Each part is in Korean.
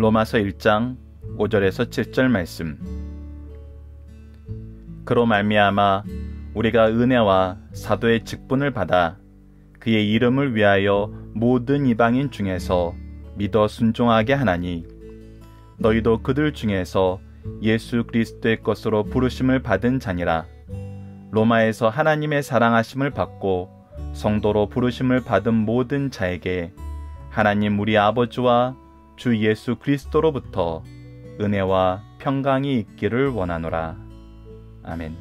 로마서 1장 5절에서 7절 말씀. 그로 말미암아 우리가 은혜와 사도의 직분을 받아 그의 이름을 위하여 모든 이방인 중에서 믿어 순종하게 하나니 너희도 그들 중에서 예수 그리스도의 것으로 부르심을 받은 자니라 로마에서 하나님의 사랑하심을 받고 성도로 부르심을 받은 모든 자에게 하나님 우리 아버지와 주 예수 그리스도로부터 은혜와 평강이 있기를 원하노라. 아멘.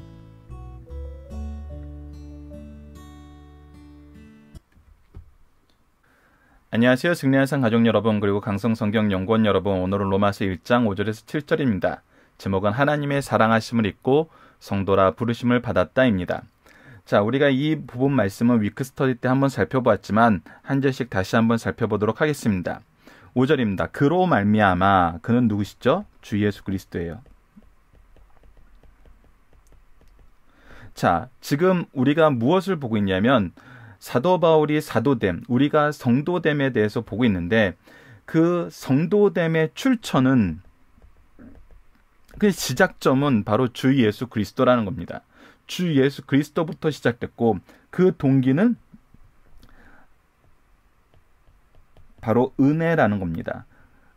안녕하세요. 승리한상 가족 여러분 그리고 강성성경연구원 여러분 오늘은 로마서 1장 5절에서 7절입니다. 제목은 하나님의 사랑하심을 잊고 성도라 부르심을 받았다입니다. 자, 우리가 이 부분 말씀은 위크스터디 때 한번 살펴보았지만 한 절씩 다시 한번 살펴보도록 하겠습니다. 5절입니다 그로 말미암아 그는 누구시죠? 주 예수 그리스도예요. 자, 지금 우리가 무엇을 보고 있냐면 사도 바울이 사도됨, 우리가 성도됨에 대해서 보고 있는데 그 성도됨의 출처는 그 시작점은 바로 주 예수 그리스도라는 겁니다. 주 예수 그리스도부터 시작됐고 그 동기는 바로 은혜라는 겁니다.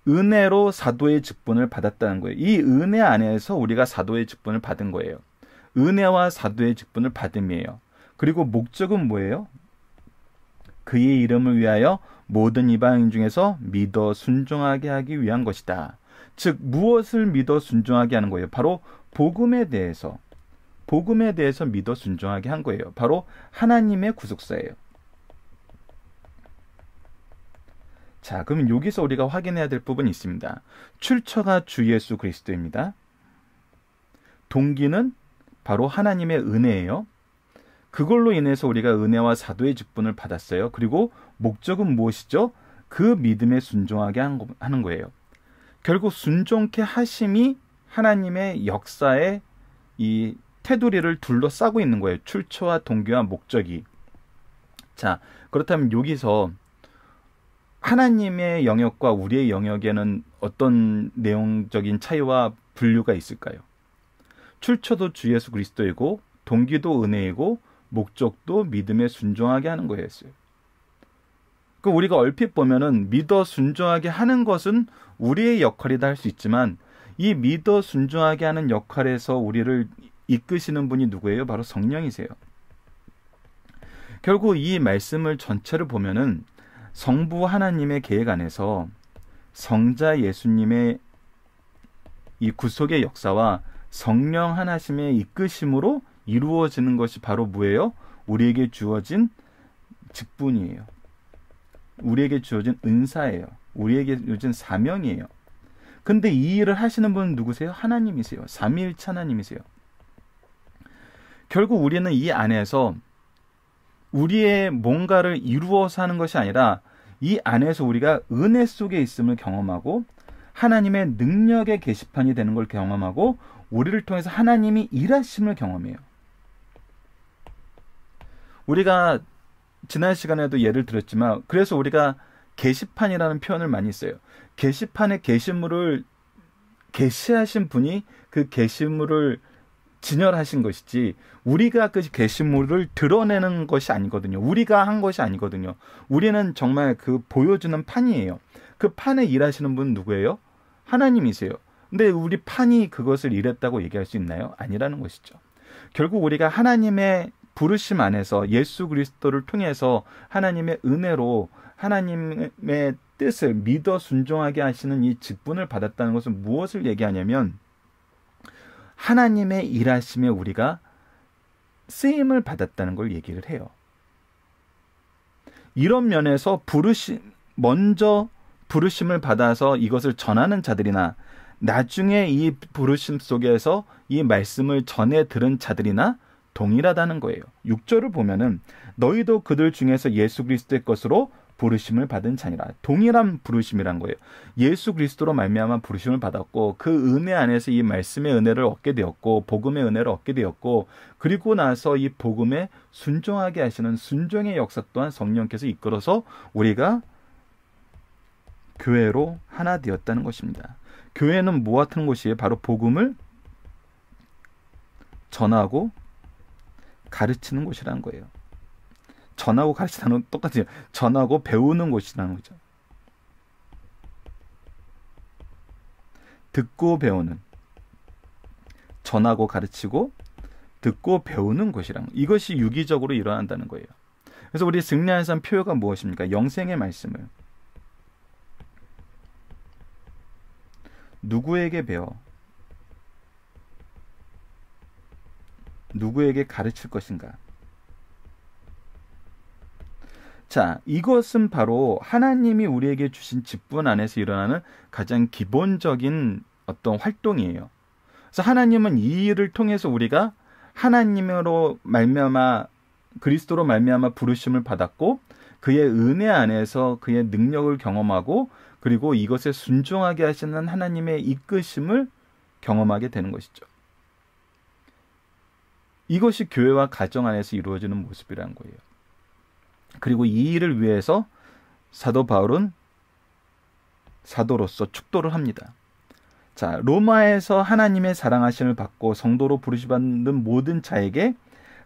은혜로 사도의 직분을 받았다는 거예요. 이 은혜 안에서 우리가 사도의 직분을 받은 거예요. 은혜와 사도의 직분을 받음이에요. 그리고 목적은 뭐예요? 그의 이름을 위하여 모든 이방인 중에서 믿어 순종하게 하기 위한 것이다. 즉 무엇을 믿어 순종하게 하는 거예요? 바로 복음에 대해서 복음에 대해서 믿어 순종하게 한 거예요. 바로 하나님의 구속사예요. 자, 그러면 여기서 우리가 확인해야 될 부분이 있습니다. 출처가 주 예수 그리스도입니다. 동기는 바로 하나님의 은혜예요. 그걸로 인해서 우리가 은혜와 사도의 직분을 받았어요. 그리고 목적은 무엇이죠? 그 믿음에 순종하게 하는 거예요. 결국 순종케 하심이 하나님의 역사에 이 테두리를 둘러싸고 있는 거예요. 출처와 동기와 목적이. 자, 그렇다면 여기서 하나님의 영역과 우리의 영역에는 어떤 내용적인 차이와 분류가 있을까요? 출처도 주 예수 그리스도이고 동기도 은혜이고 목적도 믿음에 순종하게 하는 거였어요. 그 우리가 얼핏 보면은 믿어 순종하게 하는 것은 우리의 역할이다 할 수 있지만 이 믿어 순종하게 하는 역할에서 우리를 이끄시는 분이 누구예요? 바로 성령이세요. 결국 이 말씀을 전체를 보면은 성부 하나님의 계획 안에서 성자 예수님의 이 구속의 역사와 성령 하나님의 이끄심으로 이루어지는 것이 바로 뭐예요? 우리에게 주어진 직분이에요. 우리에게 주어진 은사예요. 우리에게 주어진 사명이에요. 근데 이 일을 하시는 분은 누구세요? 하나님이세요. 삼일체 하나님이세요. 결국 우리는 이 안에서 우리의 뭔가를 이루어 사는 것이 아니라 이 안에서 우리가 은혜 속에 있음을 경험하고 하나님의 능력의 게시판이 되는 걸 경험하고 우리를 통해서 하나님이 일하심을 경험해요. 우리가 지난 시간에도 예를 들었지만 그래서 우리가 게시판이라는 표현을 많이 써요. 게시판에 게시물을 게시하신 분이 그 게시물을 진열하신 것이지 우리가 그 게시물을 드러내는 것이 아니거든요. 우리가 한 것이 아니거든요. 우리는 정말 그 보여주는 판이에요. 그 판에 일하시는 분 누구예요? 하나님이세요. 근데 우리 판이 그것을 이랬다고 얘기할 수 있나요? 아니라는 것이죠. 결국 우리가 하나님의 부르심 안에서 예수 그리스도를 통해서 하나님의 은혜로 하나님의 뜻을 믿어 순종하게 하시는 이 직분을 받았다는 것은 무엇을 얘기하냐면 하나님의 일하심에 우리가 쓰임을 받았다는 걸 얘기를 해요. 이런 면에서 부르심 먼저 부르심을 받아서 이것을 전하는 자들이나 나중에 이 부르심 속에서 이 말씀을 전해 들은 자들이나 동일하다는 거예요. 6절을 보면은 너희도 그들 중에서 예수 그리스도의 것으로 부르심을 받은 자니라. 동일한 부르심이란 거예요. 예수 그리스도로 말미암아 부르심을 받았고 그 은혜 안에서 이 말씀의 은혜를 얻게 되었고 복음의 은혜를 얻게 되었고 그리고 나서 이 복음에 순종하게 하시는 순종의 역사 또한 성령께서 이끌어서 우리가 교회로 하나 되었다는 것입니다. 교회는 무엇 하는 곳이에요? 바로 복음을 전하고 가르치는 곳이란 거예요. 전하고 가르치다는 똑같아요. 전하고 배우는 곳이라는 거죠. 듣고 배우는 전하고 가르치고 듣고 배우는 곳이랑 이것이 유기적으로 일어난다는 거예요. 그래서 우리 승리하는 삶 표현가 무엇입니까? 영생의 말씀을 누구에게 배워 누구에게 가르칠 것인가? 자, 이것은 바로 하나님이 우리에게 주신 직분 안에서 일어나는 가장 기본적인 어떤 활동이에요. 그래서 하나님은 이 일을 통해서 우리가 하나님으로 말미암아 그리스도로 말미암아 부르심을 받았고 그의 은혜 안에서 그의 능력을 경험하고 그리고 이것에 순종하게 하시는 하나님의 이끄심을 경험하게 되는 것이죠. 이것이 교회와 가정 안에서 이루어지는 모습이라는 거예요. 그리고 이 일을 위해서 사도 바울은 사도로서 축도를 합니다. 자, 로마에서 하나님의 사랑하심을 받고 성도로 부르심받는 모든 자에게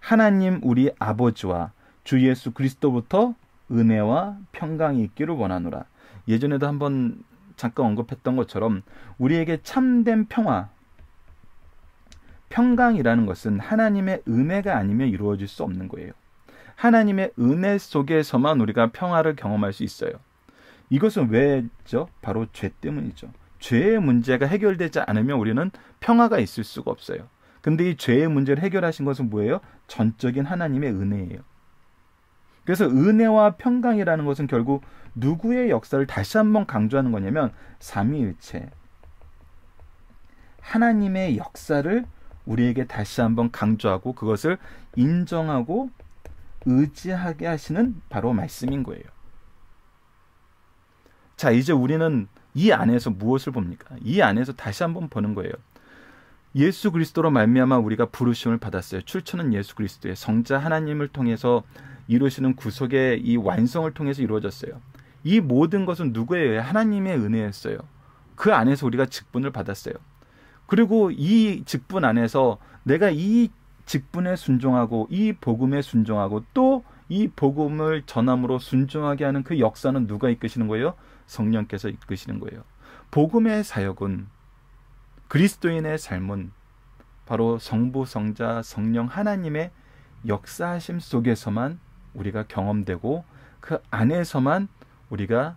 하나님 우리 아버지와 주 예수 그리스도부터 은혜와 평강이 있기를 원하노라. 예전에도 한번 잠깐 언급했던 것처럼 우리에게 참된 평화, 평강이라는 것은 하나님의 은혜가 아니면 이루어질 수 없는 거예요. 하나님의 은혜 속에서만 우리가 평화를 경험할 수 있어요. 이것은 왜죠? 바로 죄 때문이죠. 죄의 문제가 해결되지 않으면 우리는 평화가 있을 수가 없어요. 근데 이 죄의 문제를 해결하신 것은 뭐예요? 전적인 하나님의 은혜예요. 그래서 은혜와 평강이라는 것은 결국 누구의 역사를 다시 한번 강조하는 거냐면 삼위일체 하나님의 역사를 우리에게 다시 한번 강조하고 그것을 인정하고 의지하게 하시는 바로 말씀인 거예요. 자, 이제 우리는 이 안에서 무엇을 봅니까? 이 안에서 다시 한번 보는 거예요. 예수 그리스도로 말미암아 우리가 부르심을 받았어요. 출처는 예수 그리스도의 성자 하나님을 통해서 이루시는 구속의 이 완성을 통해서 이루어졌어요. 이 모든 것은 누구에 의해 하나님의 은혜였어요. 그 안에서 우리가 직분을 받았어요. 그리고 이 직분 안에서 내가 이 직분에 순종하고 이 복음에 순종하고 또 이 복음을 전함으로 순종하게 하는 그 역사는 누가 이끄시는 거예요? 성령께서 이끄시는 거예요. 복음의 사역은 그리스도인의 삶은 바로 성부, 성자, 성령 하나님의 역사하심 속에서만 우리가 경험되고 그 안에서만 우리가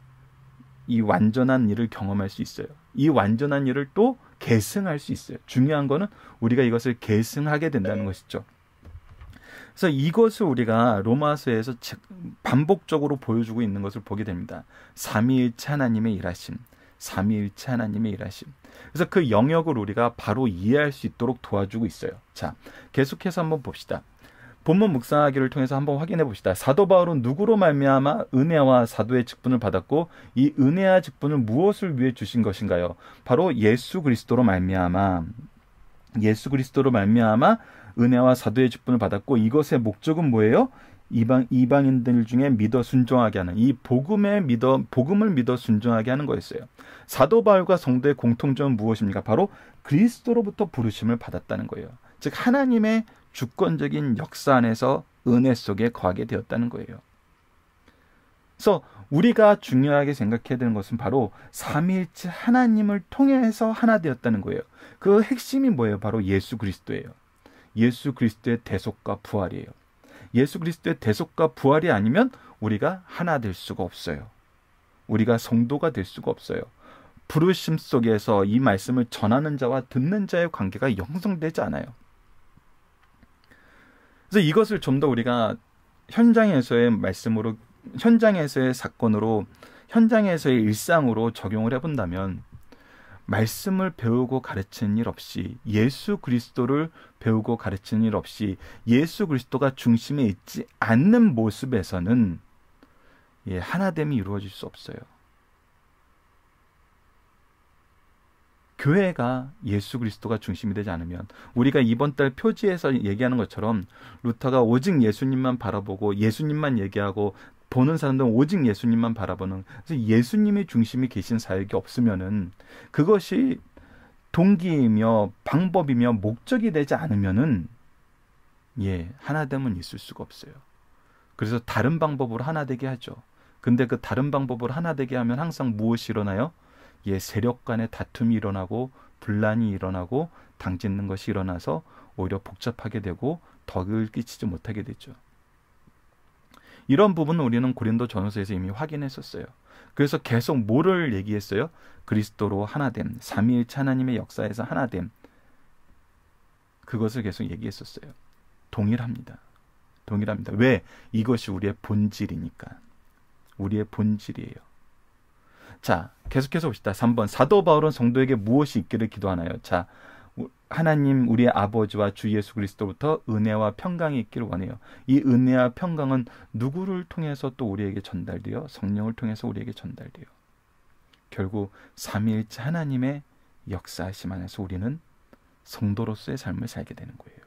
이 완전한 일을 경험할 수 있어요. 이 완전한 일을 또 계승할 수 있어요. 중요한 거는 우리가 이것을 계승하게 된다는 것이죠. 그래서 이것을 우리가 로마서에서 반복적으로 보여주고 있는 것을 보게 됩니다. 삼위일체 하나님의 일하심, 삼위일체 하나님의 일하심. 그래서 그 영역을 우리가 바로 이해할 수 있도록 도와주고 있어요. 자, 계속해서 한번 봅시다. 본문 묵상하기를 통해서 한번 확인해 봅시다. 사도 바울은 누구로 말미암아 은혜와 사도의 직분을 받았고 이 은혜와 직분을 무엇을 위해 주신 것인가요? 바로 예수 그리스도로 말미암아 예수 그리스도로 말미암아 은혜와 사도의 직분을 받았고 이것의 목적은 뭐예요? 이방 이방인들 중에 믿어 순종하게 하는 이 복음에 믿어 복음을 믿어 순종하게 하는 거였어요. 사도 바울과 성도의 공통점은 무엇입니까? 바로 그리스도로부터 부르심을 받았다는 거예요. 즉 하나님의 주권적인 역사 안에서 은혜 속에 거하게 되었다는 거예요. 그래서 우리가 중요하게 생각해야 되는 것은 바로 삼일체 하나님을 통해서 하나 되었다는 거예요. 그 핵심이 뭐예요? 바로 예수 그리스도예요. 예수 그리스도의 대속과 부활이에요. 예수 그리스도의 대속과 부활이 아니면 우리가 하나 될 수가 없어요. 우리가 성도가 될 수가 없어요. 부르심 속에서 이 말씀을 전하는 자와 듣는 자의 관계가 형성되지 않아요. 그래서 이것을 좀 더 우리가 현장에서의 말씀으로 현장에서의 사건으로 현장에서의 일상으로 적용을 해본다면 말씀을 배우고 가르치는 일 없이 예수 그리스도를 배우고 가르치는 일 없이 예수 그리스도가 중심에 있지 않는 모습에서는 예, 하나됨이 이루어질 수 없어요. 교회가 예수 그리스도가 중심이 되지 않으면 우리가 이번 달 표지에서 얘기하는 것처럼 루터가 오직 예수님만 바라보고 예수님만 얘기하고 보는 사람들은 오직 예수님만 바라보는 그래서 예수님의 중심이 계신 사역이 없으면은 그것이 동기이며 방법이며 목적이 되지 않으면은 예 하나됨은 있을 수가 없어요. 그래서 다른 방법으로 하나 되게 하죠. 근데 그 다른 방법으로 하나 되게 하면 항상 무엇이 일어나요? 예 세력 간의 다툼이 일어나고 분란이 일어나고 당짓는 것이 일어나서 오히려 복잡하게 되고 덕을 끼치지 못하게 되죠. 이런 부분은 우리는 고린도 전서에서 후 이미 확인했었어요. 그래서 계속 뭐를 얘기했어요? 그리스도로 하나됨, 삼위일체 하나님의 역사에서 하나됨. 그것을 계속 얘기했었어요. 동일합니다. 동일합니다. 왜? 이것이 우리의 본질이니까. 우리의 본질이에요. 자, 계속해서 봅시다. 3번. 사도 바울은 성도에게 무엇이 있기를 기도하나요? 자, 하나님 우리의 아버지와 주 예수 그리스도부터 은혜와 평강이 있기를 원해요. 이 은혜와 평강은 누구를 통해서 또 우리에게 전달되어 성령을 통해서 우리에게 전달되어 결국 삼일째 하나님의 역사심 안에서 우리는 성도로서의 삶을 살게 되는 거예요.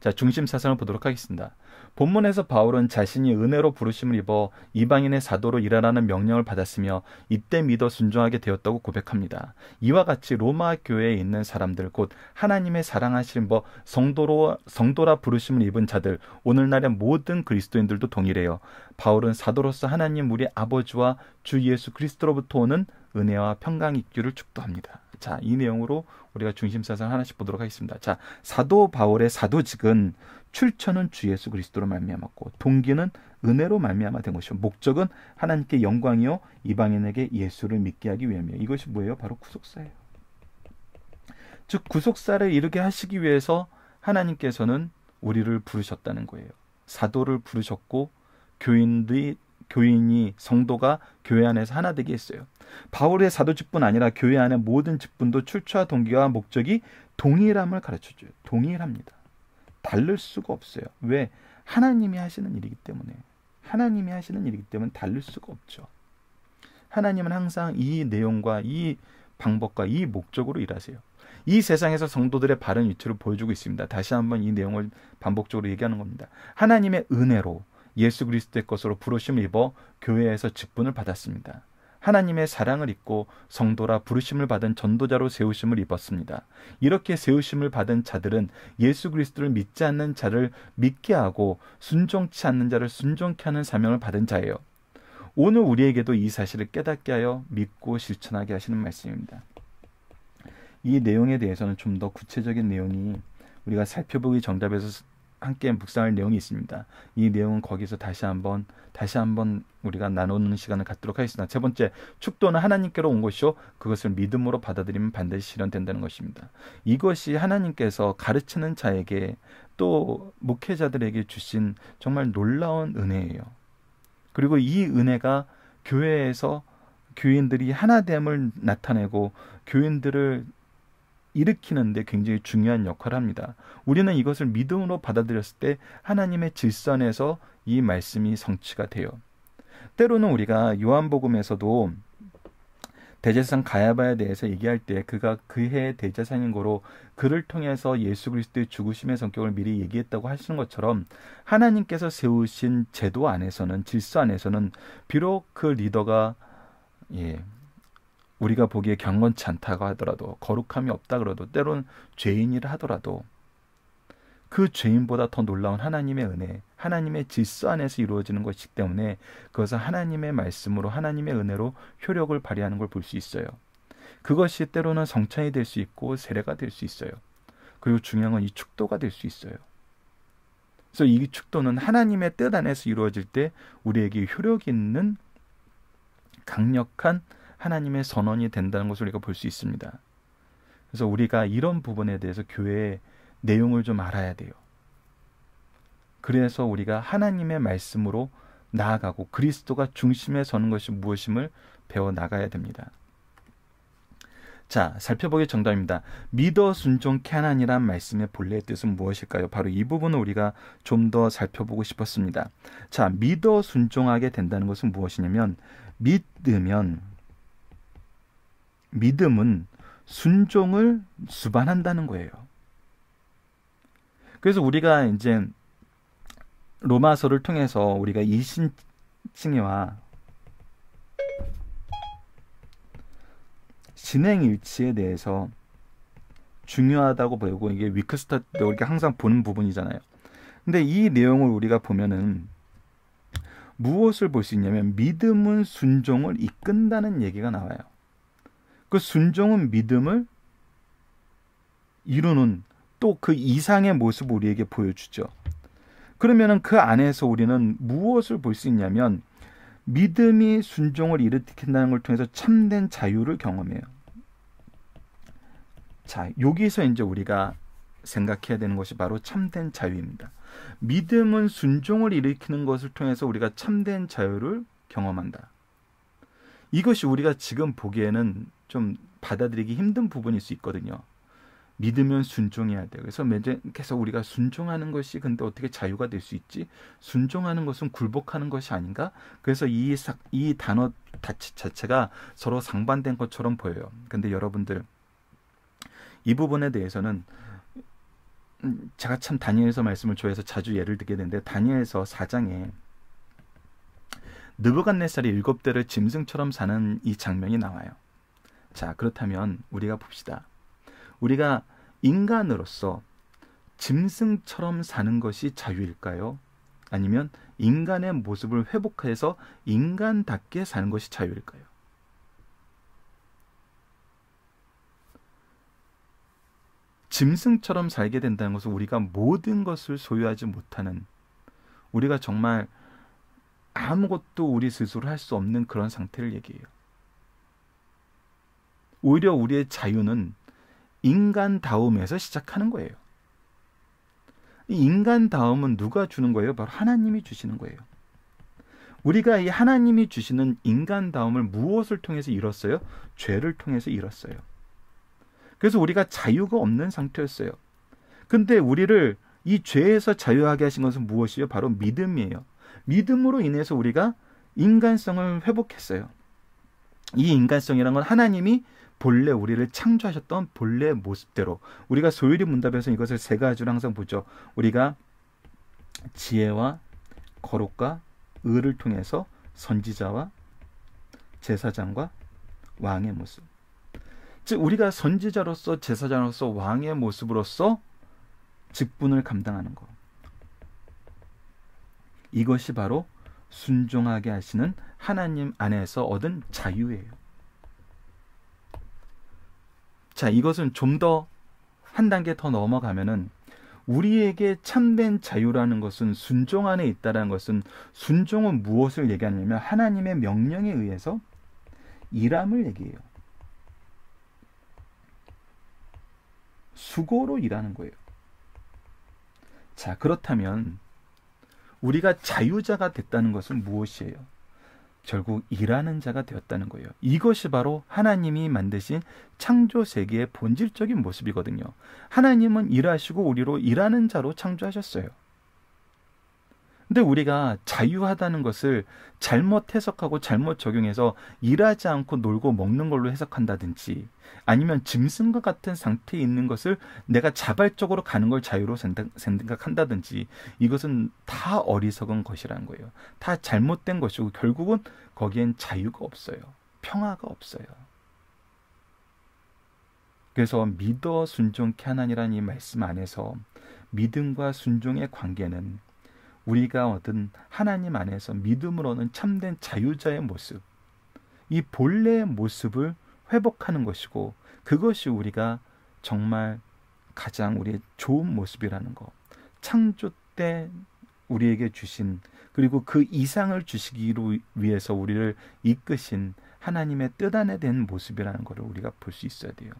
자, 중심 사상을 보도록 하겠습니다. 본문에서 바울은 자신이 은혜로 부르심을 입어 이방인의 사도로 일하라는 명령을 받았으며 이때 믿어 순종하게 되었다고 고백합니다. 이와 같이 로마 교회에 있는 사람들 곧 하나님의 사랑하시는 법 성도로 성도라 부르심을 입은 자들 오늘날의 모든 그리스도인들도 동일해요. 바울은 사도로서 하나님 우리 아버지와 주 예수 그리스도로부터 오는 은혜와 평강 있기를 축도합니다. 자, 이 내용으로 우리가 중심 사상 하나씩 보도록 하겠습니다. 자, 사도 바울의 사도직은 출처는 주 예수 그리스도로 말미암았고 동기는 은혜로 말미암아 된 것이요 목적은 하나님께 영광이요 이방인에게 예수를 믿게 하기 위함이에요. 이것이 뭐예요? 바로 구속사예요. 즉 구속사를 이르게 하시기 위해서 하나님께서는 우리를 부르셨다는 거예요. 사도를 부르셨고 교인들이 교인이 성도가 교회 안에서 하나 되게 했어요. 바울의 사도직뿐 아니라 교회 안의 모든 직분도 출처와 동기와 목적이 동일함을 가르쳐 줘요. 동일합니다. 다를 수가 없어요. 왜? 하나님이 하시는 일이기 때문에. 하나님이 하시는 일이기 때문에 다를 수가 없죠. 하나님은 항상 이 내용과 이 방법과 이 목적으로 일하세요. 이 세상에서 성도들의 바른 위치를 보여주고 있습니다. 다시 한번 이 내용을 반복적으로 얘기하는 겁니다. 하나님의 은혜로 예수 그리스도의 것으로 부르심을 입어 교회에서 직분을 받았습니다. 하나님의 사랑을 입고 성도라 부르심을 받은 전도자로 세우심을 입었습니다. 이렇게 세우심을 받은 자들은 예수 그리스도를 믿지 않는 자를 믿게 하고 순종치 않는 자를 순종케 하는 사명을 받은 자예요. 오늘 우리에게도 이 사실을 깨닫게 하여 믿고 실천하게 하시는 말씀입니다. 이 내용에 대해서는 좀 더 구체적인 내용이 우리가 살펴보기 정답에서 함께 묵상할 내용이 있습니다. 이 내용은 거기서 다시 한번 다시 한번 우리가 나누는 시간을 갖도록 하겠습니다. 세 번째, 축도는 하나님께로 온 것이요 그것을 믿음으로 받아들이면 반드시 실현된다는 것입니다. 이것이 하나님께서 가르치는 자에게 또 목회자들에게 주신 정말 놀라운 은혜예요. 그리고 이 은혜가 교회에서 교인들이 하나됨을 나타내고 교인들을 일으키는데 굉장히 중요한 역할을 합니다. 우리는 이것을 믿음으로 받아들였을 때 하나님의 질서 안에서 이 말씀이 성취가 돼요. 때로는 우리가 요한복음에서도 대제사장 가야바에 대해서 얘기할 때 그가 그해 대제사장인 거로 그를 통해서 예수 그리스도의 죽으심의 성격을 미리 얘기했다고 하시는 것처럼 하나님께서 세우신 제도 안에서는 질서 안에서는 비록 그 리더가 예, 우리가 보기에 경건치 않다고 하더라도 거룩함이 없다 그래도 때론 죄인이라 하더라도 그 죄인보다 더 놀라운 하나님의 은혜, 하나님의 질서 안에서 이루어지는 것이기 때문에 그것은 하나님의 말씀으로 하나님의 은혜로 효력을 발휘하는 걸 볼 수 있어요. 그것이 때로는 성찬이 될 수 있고 세례가 될 수 있어요. 그리고 중요한 건 이 축도가 될 수 있어요. 그래서 이 축도는 하나님의 뜻 안에서 이루어질 때 우리에게 효력 있는 강력한 하나님의 선언이 된다는 것을 우리가 볼 수 있습니다. 그래서 우리가 이런 부분에 대해서 교회의 내용을 좀 알아야 돼요. 그래서 우리가 하나님의 말씀으로 나아가고 그리스도가 중심에 서는 것이 무엇임을 배워 나가야 됩니다. 자, 살펴보기 정답입니다. 믿어 순종케 하나니란 말씀의 본래의 뜻은 무엇일까요? 바로 이 부분을 우리가 좀 더 살펴보고 싶었습니다. 자, 믿어 순종하게 된다는 것은 무엇이냐면 믿으면 믿음은 순종을 수반한다는 거예요. 그래서 우리가 이제 로마서를 통해서 우리가 이신칭의와 진행일치에 대해서 중요하다고 보고 이게 위크스타 때 우리가 항상 보는 부분이잖아요. 근데 이 내용을 우리가 보면은 무엇을 볼 수 있냐면 믿음은 순종을 이끈다는 얘기가 나와요. 그 순종은 믿음을 이루는 또 그 이상의 모습을 우리에게 보여주죠. 그러면그 안에서 우리는 무엇을 볼 수 있냐면 믿음이 순종을 일으킨다는 걸 통해서 참된 자유를 경험해요. 자, 여기서 이제 우리가 생각해야 되는 것이 바로 참된 자유입니다. 믿음은 순종을 일으키는 것을 통해서 우리가 참된 자유를 경험한다. 이것이 우리가 지금 보기에는 좀 받아들이기 힘든 부분일 수 있거든요. 믿으면 순종해야 돼요. 그래서 계속 우리가 순종하는 것이 근데 어떻게 자유가 될 수 있지? 순종하는 것은 굴복하는 것이 아닌가? 그래서 이, 이 단어 자체가 서로 상반된 것처럼 보여요. 근데 여러분들, 이 부분에 대해서는 음, 제가 참 다니엘서 말씀을 좋아해서 자주 예를 들게 되는데 다니엘서 4장에 느부갓네살이 일곱 대를 짐승처럼 사는 이 장면이 나와요. 자, 그렇다면 우리가 봅시다. 우리가 인간으로서 짐승처럼 사는 것이 자유일까요? 아니면 인간의 모습을 회복해서 인간답게 사는 것이 자유일까요? 짐승처럼 살게 된다는 것은 우리가 모든 것을 소유하지 못하는 우리가 정말 아무것도 우리 스스로 할 수 없는 그런 상태를 얘기해요. 오히려 우리의 자유는 인간다움에서 시작하는 거예요. 이 인간다움은 누가 주는 거예요? 바로 하나님이 주시는 거예요. 우리가 이 하나님이 주시는 인간다움을 무엇을 통해서 잃었어요? 죄를 통해서 잃었어요. 그래서 우리가 자유가 없는 상태였어요. 근데 우리를 이 죄에서 자유하게 하신 것은 무엇이요? 바로 믿음이에요. 믿음으로 인해서 우리가 인간성을 회복했어요. 이 인간성이란 건 하나님이 본래 우리를 창조하셨던 본래 모습대로 우리가 소율이 문답에서 이것을 세 가지로 항상 보죠. 우리가 지혜와 거룩과 의를 통해서 선지자와 제사장과 왕의 모습. 즉 우리가 선지자로서 제사장으로서 왕의 모습으로서 직분을 감당하는 것. 이것이 바로 순종하게 하시는 하나님 안에서 얻은 자유예요. 자, 이것은좀 더 한 단계 더 넘어가면은 우리에게 참된 자유라는 것은 순종 안에 있다라는 것은 순종은 무엇을 얘기하냐면 하나님의 명령에 의해서 일함을 얘기해요. 수고로 일하는 거예요. 자, 그렇다면 우리가 자유자가 됐다는 것은 무엇이에요? 결국 일하는 자가 되었다는 거예요. 이것이 바로 하나님이 만드신 창조 세계의 본질적인 모습이거든요. 하나님은 일하시고 우리로 일하는 자로 창조하셨어요. 근데 우리가 자유하다는 것을 잘못 해석하고 잘못 적용해서 일하지 않고 놀고 먹는 걸로 해석한다든지 아니면 짐승과 같은 상태에 있는 것을 내가 자발적으로 가는 걸 자유로 생각한다든지 이것은 다 어리석은 것이라는 거예요. 다 잘못된 것이고 결국은 거기엔 자유가 없어요. 평화가 없어요. 그래서 믿어 순종케 하나니라는 이 말씀 안에서 믿음과 순종의 관계는 우리가 얻은 하나님 안에서 믿음으로는 참된 자유자의 모습, 이 본래의 모습을 회복하는 것이고 그것이 우리가 정말 가장 우리의 좋은 모습이라는 것. 창조 때 우리에게 주신 그리고 그 이상을 주시기로 위해서 우리를 이끄신 하나님의 뜻 안에 된 모습이라는 것을 우리가 볼 수 있어야 돼요.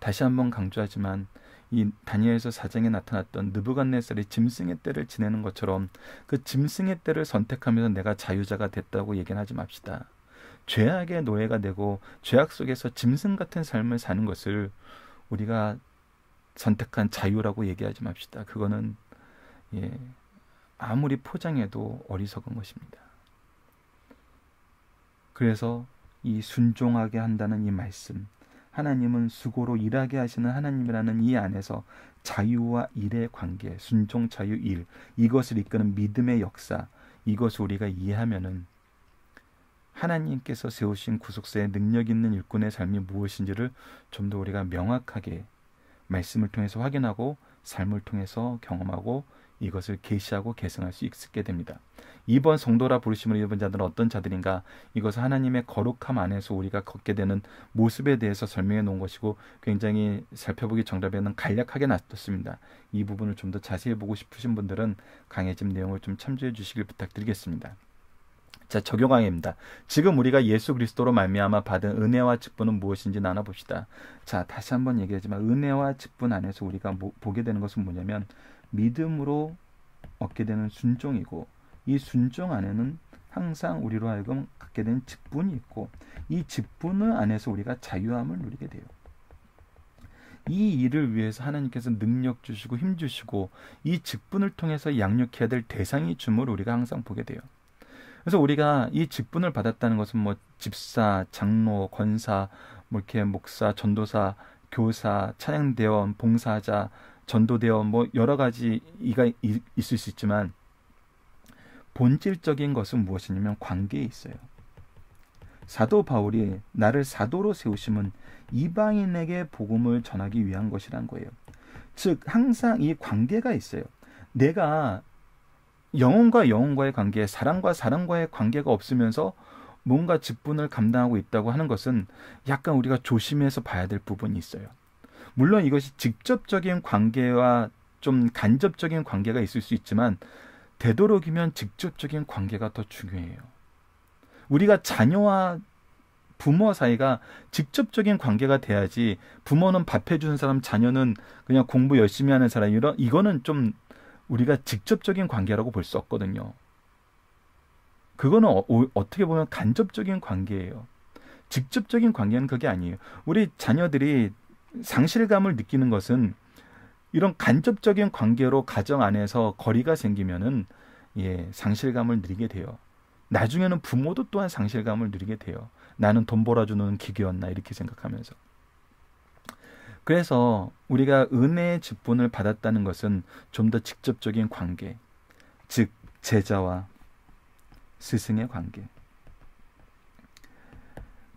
다시 한번 강조하지만 이 다니엘서 사장에 나타났던 느부갓네살이 짐승의 때를 지내는 것처럼 그 짐승의 때를 선택하면서 내가 자유자가 됐다고 얘기는 하지 맙시다. 죄악의 노예가 되고 죄악 속에서 짐승 같은 삶을 사는 것을 우리가 선택한 자유라고 얘기하지 맙시다. 그거는 예, 아무리 포장해도 어리석은 것입니다. 그래서 이 순종하게 한다는 이 말씀, 하나님은 수고로 일하게 하시는 하나님이라는 이 안에서 자유와 일의 관계, 순종, 자유, 일 이것을 이끄는 믿음의 역사 이것을 우리가 이해하면은 하나님께서 세우신 구속사의 능력 있는 일꾼의 삶이 무엇인지를 좀 더 우리가 명확하게 말씀을 통해서 확인하고 삶을 통해서 경험하고 이것을 계시하고 계승할 수 있게 됩니다. 이번 성도라 부르심을 입은 자들은 어떤 자들인가? 이것은 하나님의 거룩함 안에서 우리가 걷게 되는 모습에 대해서 설명해 놓은 것이고 굉장히 살펴보기 정답에는 간략하게 놨뒀습니다. 이 부분을 좀 더 자세히 보고 싶으신 분들은 강해진 내용을 좀 참조해 주시길 부탁드리겠습니다. 자, 적용 강의입니다. 지금 우리가 예수 그리스도로 말미암아 받은 은혜와 직분은 무엇인지 나눠봅시다. 자, 다시 한번 얘기하지만 은혜와 직분 안에서 우리가 보게 되는 것은 뭐냐면 믿음으로 얻게 되는 순종이고 이 순종 안에는 항상 우리로 하여금 갖게 된 직분이 있고 이 직분 안에서 우리가 자유함을 누리게 돼요. 이 일을 위해서 하나님께서 능력 주시고 힘 주시고 이 직분을 통해서 양육해야 될 대상이 주물 우리가 항상 보게 돼요. 그래서 우리가 이 직분을 받았다는 것은 뭐 집사, 장로, 권사, 뭐 이렇게 목사, 전도사, 교사, 찬양대원, 봉사자, 전도되어 뭐 여러 가지 이가 있을 수 있지만 본질적인 것은 무엇이냐면 관계에 있어요. 사도 바울이 나를 사도로 세우심은 이방인에게 복음을 전하기 위한 것이란 거예요. 즉 항상 이 관계가 있어요. 내가 영혼과 영혼과의 관계, 사랑과 사랑과의 관계가 없으면서 뭔가 직분을 감당하고 있다고 하는 것은 약간 우리가 조심해서 봐야 될 부분이 있어요. 물론 이것이 직접적인 관계와 좀 간접적인 관계가 있을 수 있지만 되도록이면 직접적인 관계가 더 중요해요. 우리가 자녀와 부모 사이가 직접적인 관계가 돼야지 부모는 밥 해주는 사람, 자녀는 그냥 공부 열심히 하는 사람 이런 이거는 좀 우리가 직접적인 관계라고 볼 수 없거든요. 그거는 어, 어떻게 보면 간접적인 관계예요. 직접적인 관계는 그게 아니에요. 우리 자녀들이 상실감을 느끼는 것은 이런 간접적인 관계로 가정 안에서 거리가 생기면은 예, 상실감을 느리게 돼요. 나중에는 부모도 또한 상실감을 느리게 돼요. 나는 돈 벌어주는 기계였나 이렇게 생각하면서. 그래서 우리가 은혜의 직분을 받았다는 것은 좀 더 직접적인 관계, 즉 제자와 스승의 관계.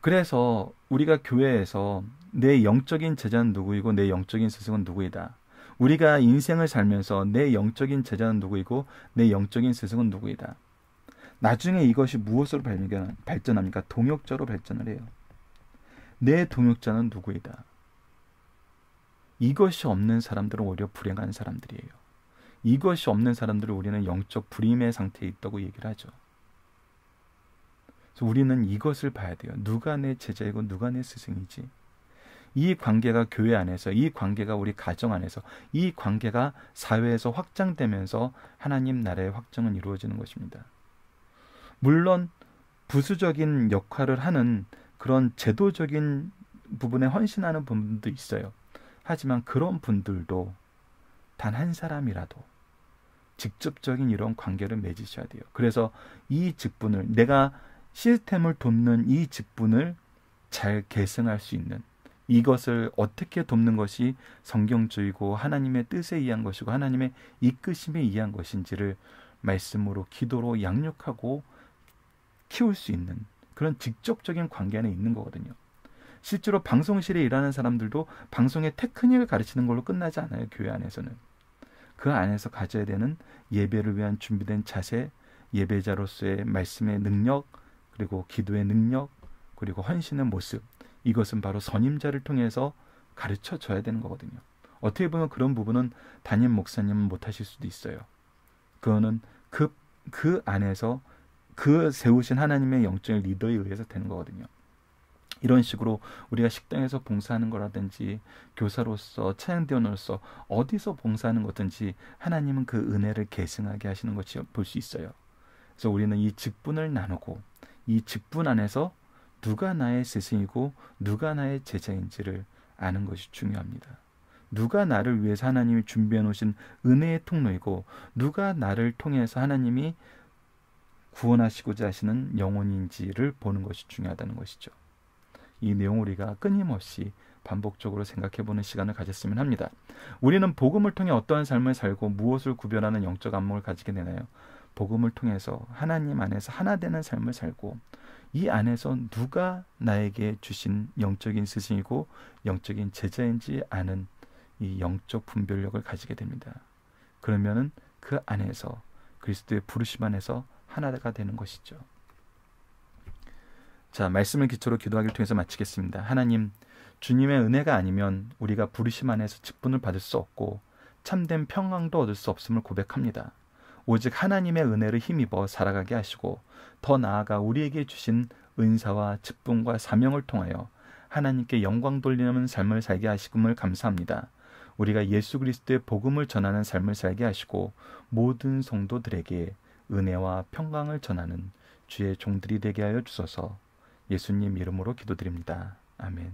그래서 우리가 교회에서 내 영적인 제자는 누구이고 내 영적인 스승은 누구이다. 우리가 인생을 살면서 내 영적인 제자는 누구이고 내 영적인 스승은 누구이다. 나중에 이것이 무엇으로 발전합니까? 동역자로 발전을 해요. 내 동역자는 누구이다. 이것이 없는 사람들은 오히려 불행한 사람들이에요. 이것이 없는 사람들을 우리는 영적 불임의 상태에 있다고 얘기를 하죠. 그래서 우리는 이것을 봐야 돼요. 누가 내 제자이고 누가 내 스승이지. 이 관계가 교회 안에서 이 관계가 우리 가정 안에서 이 관계가 사회에서 확장되면서 하나님 나라의 확정은 이루어지는 것입니다. 물론 부수적인 역할을 하는 그런 제도적인 부분에 헌신하는 분도 들 있어요. 하지만 그런 분들도 단 한 사람이라도 직접적인 이런 관계를 맺으셔야 돼요. 그래서 이 직분을 내가 시스템을 돕는 이 직분을 잘 계승할 수 있는 이것을 어떻게 돕는 것이 성경주의고 하나님의 뜻에 의한 것이고 하나님의 이끄심에 의한 것인지를 말씀으로 기도로 양육하고 키울 수 있는 그런 직접적인 관계 안에 있는 거거든요. 실제로 방송실에 일하는 사람들도 방송의 테크닉을 가르치는 걸로 끝나지 않아요. 교회 안에서는. 그 안에서 가져야 되는 예배를 위한 준비된 자세, 예배자로서의 말씀의 능력, 그리고 기도의 능력, 그리고 헌신의 모습, 이것은 바로 선임자를 통해서 가르쳐 줘야 되는 거거든요. 어떻게 보면 그런 부분은 담임 목사님은 못하실 수도 있어요. 그거는 그, 그 안에서 그 세우신 하나님의 영적인 리더에 의해서 되는 거거든요. 이런 식으로 우리가 식당에서 봉사하는 거라든지 교사로서 차양대원으로서 어디서 봉사하는 것든지 하나님은 그 은혜를 계승하게 하시는 것이 볼 수 있어요. 그래서 우리는 이 직분을 나누고 이 직분 안에서 누가 나의 스승이고 누가 나의 제자인지를 아는 것이 중요합니다. 누가 나를 위해서 하나님이 준비해 놓으신 은혜의 통로이고 누가 나를 통해서 하나님이 구원하시고자 하시는 영혼인지를 보는 것이 중요하다는 것이죠. 이 내용을 우리가 끊임없이 반복적으로 생각해 보는 시간을 가졌으면 합니다. 우리는 복음을 통해 어떠한 삶을 살고 무엇을 구별하는 영적 안목을 가지게 되나요? 복음을 통해서 하나님 안에서 하나 되는 삶을 살고 이 안에서 누가 나에게 주신 영적인 스승이고 영적인 제자인지 아는 이 영적 분별력을 가지게 됩니다. 그러면은 그 안에서 그리스도의 부르심 안에서 하나가 되는 것이죠. 자, 말씀을 기초로 기도하기를 통해서 마치겠습니다. 하나님, 주님의 은혜가 아니면 우리가 부르심 안에서 직분을 받을 수 없고 참된 평강도 얻을 수 없음을 고백합니다. 오직 하나님의 은혜를 힘입어 살아가게 하시고 더 나아가 우리에게 주신 은사와 직분과 사명을 통하여 하나님께 영광 돌리는 삶을 살게 하시금을 감사합니다. 우리가 예수 그리스도의 복음을 전하는 삶을 살게 하시고 모든 성도들에게 은혜와 평강을 전하는 주의 종들이 되게 하여 주소서. 예수님 이름으로 기도드립니다. 아멘.